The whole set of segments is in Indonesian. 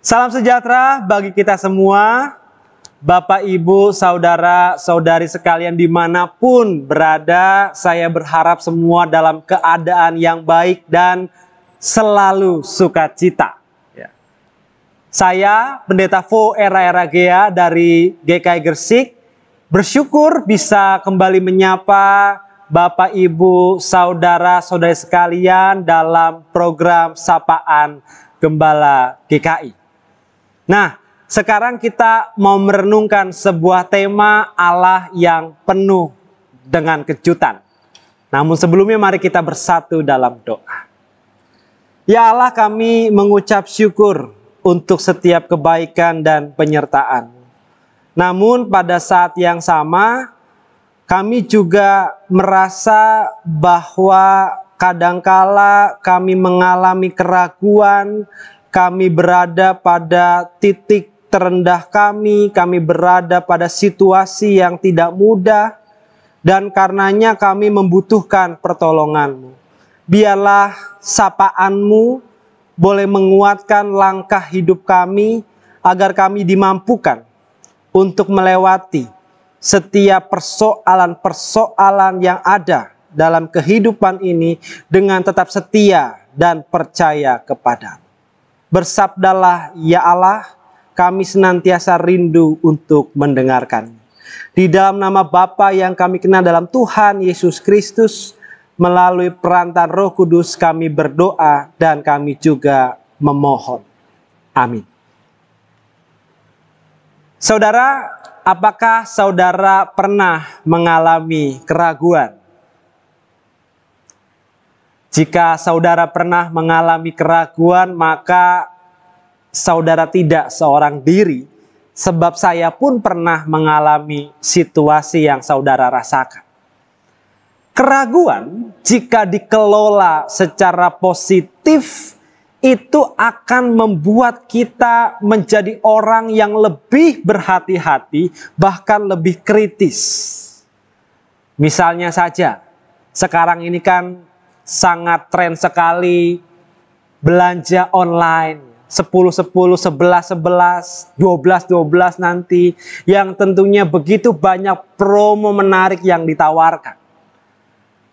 Salam sejahtera bagi kita semua, Bapak, Ibu, Saudara, Saudari sekalian dimanapun berada, saya berharap semua dalam keadaan yang baik dan selalu sukacita. Ya. Saya, Pendeta Fo Era Era Gea dari GKI Gersik, bersyukur bisa kembali menyapa Bapak, Ibu, Saudara, Saudari sekalian dalam program Sapaan Gembala GKI. Nah, sekarang kita mau merenungkan sebuah tema Allah yang penuh dengan kejutan. Namun sebelumnya mari kita bersatu dalam doa. Ya Allah kami mengucap syukur untuk setiap kebaikan dan penyertaan. Namun pada saat yang sama kami juga merasa bahwa kadangkala kami mengalami keraguan, kami berada pada titik terendah kami, kami berada pada situasi yang tidak mudah, dan karenanya kami membutuhkan pertolonganmu. Biarlah sapaanmu boleh menguatkan langkah hidup kami, agar kami dimampukan untuk melewati setiap persoalan-persoalan yang ada dalam kehidupan ini dengan tetap setia dan percaya kepada. Bersabdalah, ya Allah, kami senantiasa rindu untuk mendengarkan. Di dalam nama Bapa yang kami kenal dalam Tuhan Yesus Kristus, melalui perantara roh kudus kami berdoa dan kami juga memohon. Amin. Saudara, apakah saudara pernah mengalami keraguan jika saudara pernah mengalami keraguan, maka saudara tidak seorang diri, sebab saya pun pernah mengalami situasi yang saudara rasakan. Keraguan, jika dikelola secara positif, itu akan membuat kita menjadi orang yang lebih berhati-hati, bahkan lebih kritis. Misalnya saja, sekarang ini kan sangat tren sekali belanja online. 10 10 11 11 12 12 nanti yang tentunya begitu banyak promo menarik yang ditawarkan.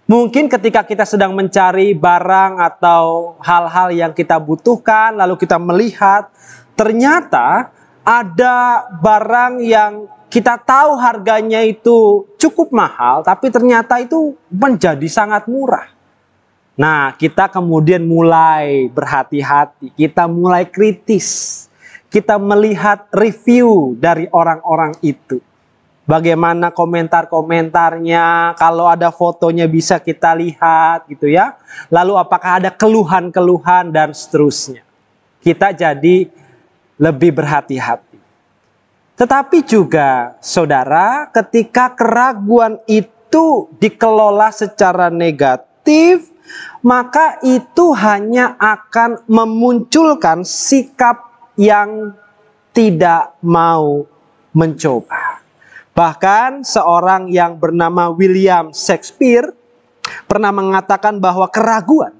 Mungkin ketika kita sedang mencari barang atau hal-hal yang kita butuhkan, lalu kita melihat ternyata ada barang yang kita tahu harganya itu cukup mahal, tapi ternyata itu menjadi sangat murah. Nah, kita kemudian mulai berhati-hati, kita mulai kritis, kita melihat review dari orang-orang itu. Bagaimana komentar-komentarnya, kalau ada fotonya bisa kita lihat gitu ya. Lalu apakah ada keluhan-keluhan dan seterusnya. Kita jadi lebih berhati-hati. Tetapi juga, saudara, ketika keraguan itu dikelola secara negatif, maka itu hanya akan memunculkan sikap yang tidak mau mencoba. Bahkan seorang yang bernama William Shakespeare pernah mengatakan bahwa keraguan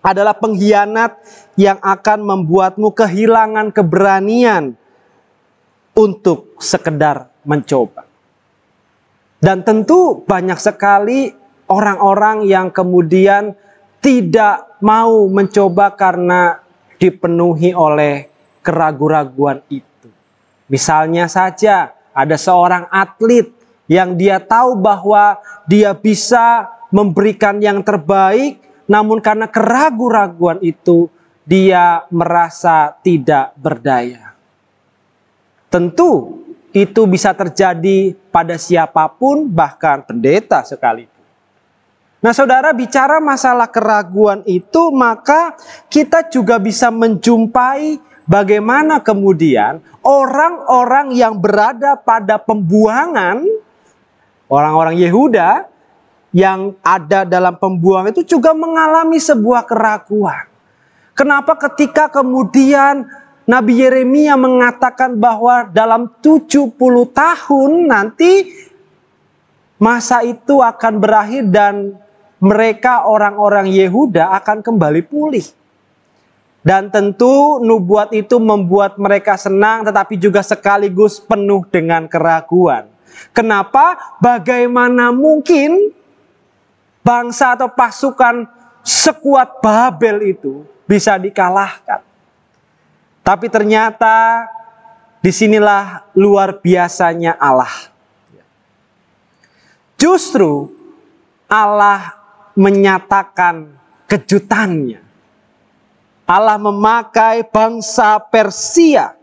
adalah pengkhianat yang akan membuatmu kehilangan keberanian untuk sekedar mencoba. Dan tentu banyak sekali orang-orang yang kemudian tidak mau mencoba karena dipenuhi oleh keraguan-raguan itu. Misalnya saja ada seorang atlet yang dia tahu bahwa dia bisa memberikan yang terbaik, namun karena keraguan-raguan itu dia merasa tidak berdaya. Tentu itu bisa terjadi pada siapapun bahkan pendeta sekalipun. Nah saudara bicara masalah keraguan itu maka kita juga bisa menjumpai bagaimana kemudian orang-orang yang berada pada pembuangan, orang-orang Yehuda yang ada dalam pembuangan itu juga mengalami sebuah keraguan. Kenapa ketika kemudian Nabi Yeremia mengatakan bahwa dalam 70 tahun nanti masa itu akan berakhir dan mereka orang-orang Yehuda akan kembali pulih. Dan tentu nubuat itu membuat mereka senang tetapi juga sekaligus penuh dengan keraguan. Kenapa? Bagaimana mungkin bangsa atau pasukan sekuat Babel itu bisa dikalahkan? Tapi ternyata disinilah luar biasanya Allah. Justru Allah menyatakan kejutannya. Allah memakai bangsa Persia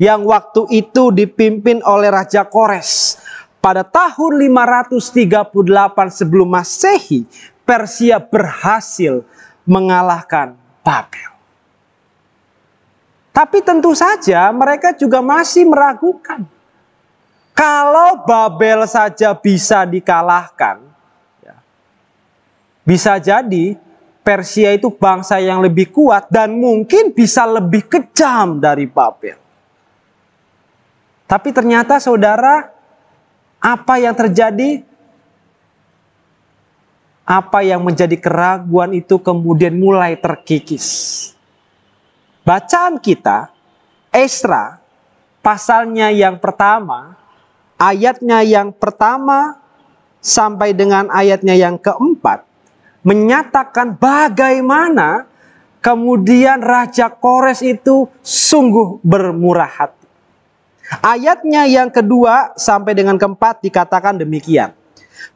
yang waktu itu dipimpin oleh Raja Kores. Pada tahun 538 sebelum Masehi, Persia berhasil mengalahkan Babel. Tapi tentu saja mereka juga masih meragukan. Kalau Babel saja bisa dikalahkan, bisa jadi Persia itu bangsa yang lebih kuat dan mungkin bisa lebih kejam dari Babel. Tapi ternyata saudara, apa yang terjadi? Apa yang menjadi keraguan itu kemudian mulai terkikis. Bacaan kita, Esra, pasalnya yang pertama, ayatnya yang pertama sampai dengan ayatnya yang keempat, menyatakan bagaimana kemudian Raja Kores itu sungguh bermurah hati. Ayatnya yang kedua sampai dengan keempat dikatakan demikian.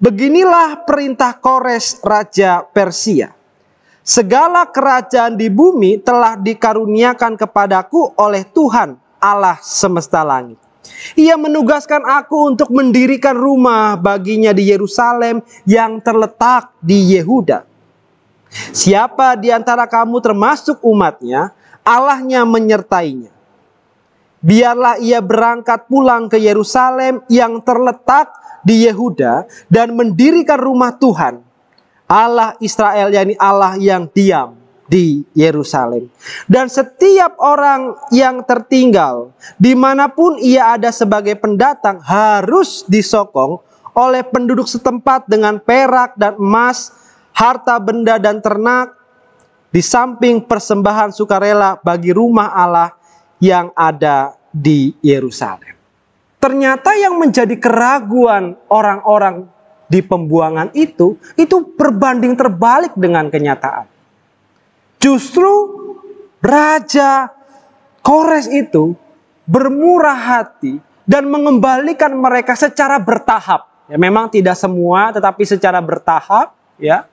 Beginilah perintah Kores Raja Persia. Segala kerajaan di bumi telah dikaruniakan kepadaku oleh Tuhan Allah semesta langit. Ia menugaskan aku untuk mendirikan rumah baginya di Yerusalem yang terletak di Yehuda. Siapa di antara kamu termasuk umatnya, Allahnya menyertainya. Biarlah ia berangkat pulang ke Yerusalem yang terletak di Yehuda dan mendirikan rumah Tuhan, Allah Israel yakni Allah yang diam di Yerusalem. Dan setiap orang yang tertinggal, dimanapun ia ada sebagai pendatang, harus disokong oleh penduduk setempat dengan perak dan emas, harta benda dan ternak, di samping persembahan sukarela bagi rumah Allah yang ada di Yerusalem. Ternyata yang menjadi keraguan orang-orang di pembuangan itu, itu berbanding terbalik dengan kenyataan Justru Raja Kores itu bermurah hati dan mengembalikan mereka secara bertahap. Ya, memang tidak semua, tetapi secara bertahap, ya.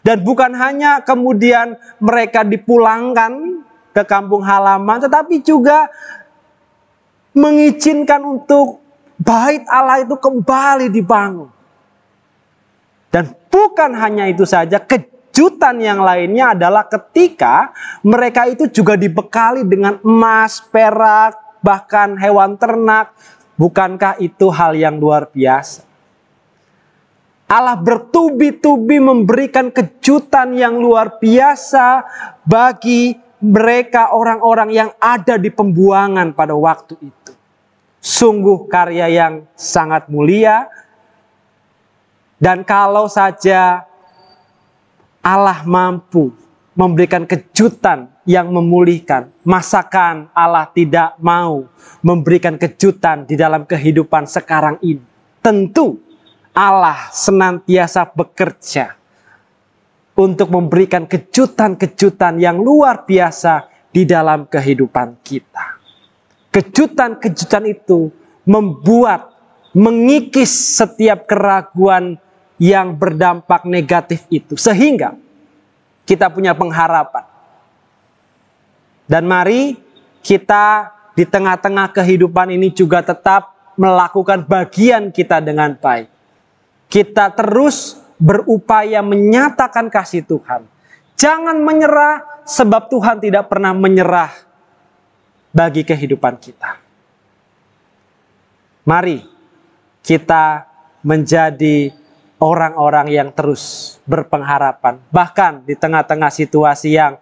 Dan bukan hanya kemudian mereka dipulangkan ke kampung halaman, tetapi juga mengizinkan untuk bait Allah itu kembali dibangun. Dan bukan hanya itu saja, kejutan yang lainnya adalah ketika mereka itu juga dibekali dengan emas, perak, bahkan hewan ternak. Bukankah itu hal yang luar biasa? Allah bertubi-tubi memberikan kejutan yang luar biasa bagi mereka orang-orang yang ada di pembuangan pada waktu itu. Sungguh karya yang sangat mulia. Dan kalau saja Allah mampu memberikan kejutan yang memulihkan. Masakan Allah tidak mau memberikan kejutan di dalam kehidupan sekarang ini. Tentu Allah senantiasa bekerja untuk memberikan kejutan-kejutan yang luar biasa di dalam kehidupan kita. Kejutan-kejutan itu membuat mengikis setiap keraguan yang berdampak negatif itu. Sehingga kita punya pengharapan. Dan mari kita di tengah-tengah kehidupan ini juga tetap melakukan bagian kita dengan baik. Kita terus berupaya menyatakan kasih Tuhan. Jangan menyerah sebab Tuhan tidak pernah menyerah bagi kehidupan kita. Mari kita menjadi orang-orang yang terus berpengharapan, bahkan di tengah-tengah situasi yang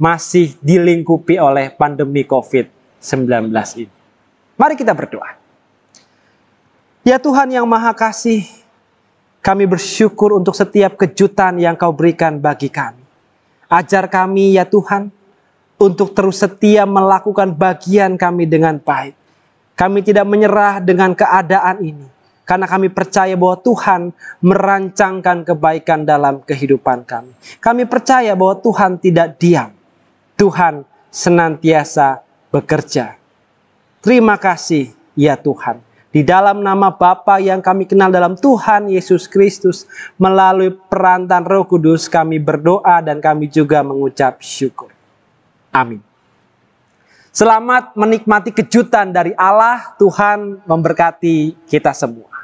masih dilingkupi oleh pandemi COVID-19 ini. Mari kita berdoa. Ya Tuhan yang Maha Kasih, kami bersyukur untuk setiap kejutan yang Kau berikan bagi kami. Ajar kami, ya Tuhan, untuk terus setia melakukan bagian kami dengan baik. Kami tidak menyerah dengan keadaan ini, karena kami percaya bahwa Tuhan merancangkan kebaikan dalam kehidupan kami. Kami percaya bahwa Tuhan tidak diam. Tuhan senantiasa bekerja. Terima kasih ya Tuhan. Di dalam nama Bapa yang kami kenal dalam Tuhan Yesus Kristus, melalui perantan Roh Kudus kami berdoa dan kami juga mengucap syukur. Amin. Selamat menikmati kejutan dari Allah, Tuhan memberkati kita semua.